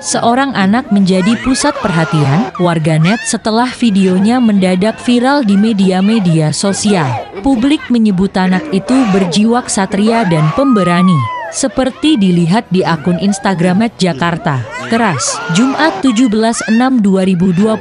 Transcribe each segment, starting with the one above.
Seorang anak menjadi pusat perhatian warganet setelah videonya mendadak viral di media-media sosial. Publik menyebut anak itu berjiwa satria dan pemberani, seperti dilihat di akun Instagramet Jakarta. Keras, Jumat 17.06.2022,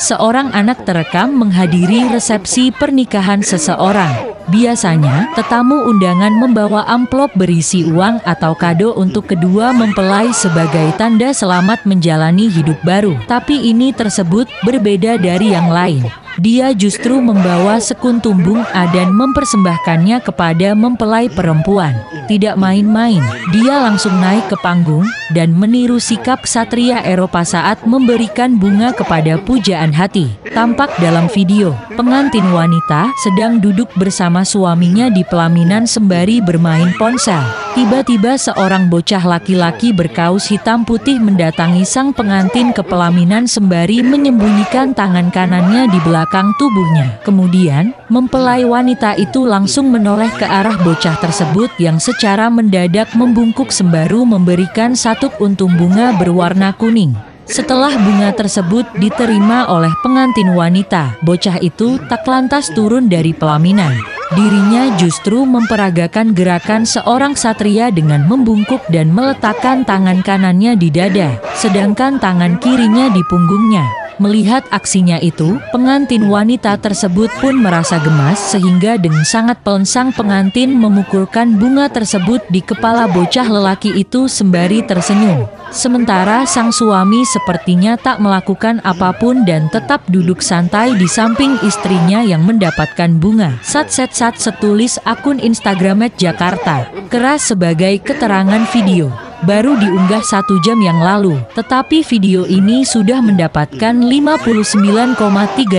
seorang anak terekam menghadiri resepsi pernikahan seseorang. Biasanya, tetamu undangan membawa amplop berisi uang atau kado untuk kedua mempelai sebagai tanda selamat menjalani hidup baru. Tapi ini tersebut berbeda dari yang lain dia justru membawa sekuntum bunga dan mempersembahkannya kepada mempelai perempuan. Tidak main-main, dia langsung naik ke panggung dan meniru sikap satria Eropa saat memberikan bunga kepada pujaan hati. Tampak dalam video, pengantin wanita sedang duduk bersama suaminya di pelaminan sembari bermain ponsel. Tiba-tiba seorang bocah laki-laki berkaus hitam putih mendatangi sang pengantin ke pelaminan sembari menyembunyikan tangan kanannya di belakang tubuhnya. Kemudian, mempelai wanita itu langsung menoleh ke arah bocah tersebut yang secara mendadak membungkuk sembaru memberikan satu untung bunga berwarna kuning. Setelah bunga tersebut diterima oleh pengantin wanita, bocah itu tak lantas turun dari pelaminan. Dirinya justru memperagakan gerakan seorang satria dengan membungkuk dan meletakkan tangan kanannya di dada, sedangkan tangan kirinya di punggungnya. Melihat aksinya itu, pengantin wanita tersebut pun merasa gemas sehingga dengan sangat pelensang pengantin memukulkan bunga tersebut di kepala bocah lelaki itu sembari tersenyum. Sementara sang suami sepertinya tak melakukan apapun dan tetap duduk santai di samping istrinya yang mendapatkan bunga. Sat set sat setulis akun Instagramet Jakarta, keras sebagai keterangan video baru diunggah satu jam yang lalu. Tetapi video ini sudah mendapatkan 59,3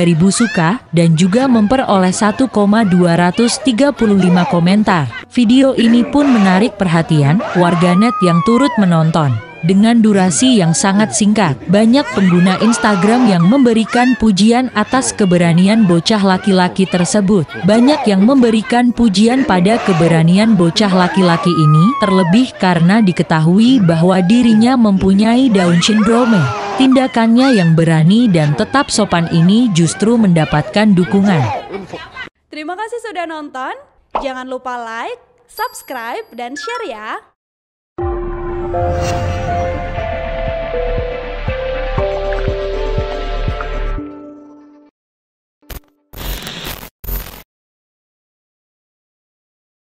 ribu suka dan juga memperoleh 1,235 komentar. Video ini pun menarik perhatian warganet yang turut menonton dengan durasi yang sangat singkat. Banyak pengguna Instagram yang memberikan pujian atas keberanian bocah laki-laki tersebut. Banyak yang memberikan pujian pada keberanian bocah laki-laki ini, terlebih karena diketahui bahwa dirinya mempunyai Down syndrome. Tindakannya yang berani dan tetap sopan ini justru mendapatkan dukungan. Terima kasih sudah nonton. Jangan lupa like, subscribe, dan share ya.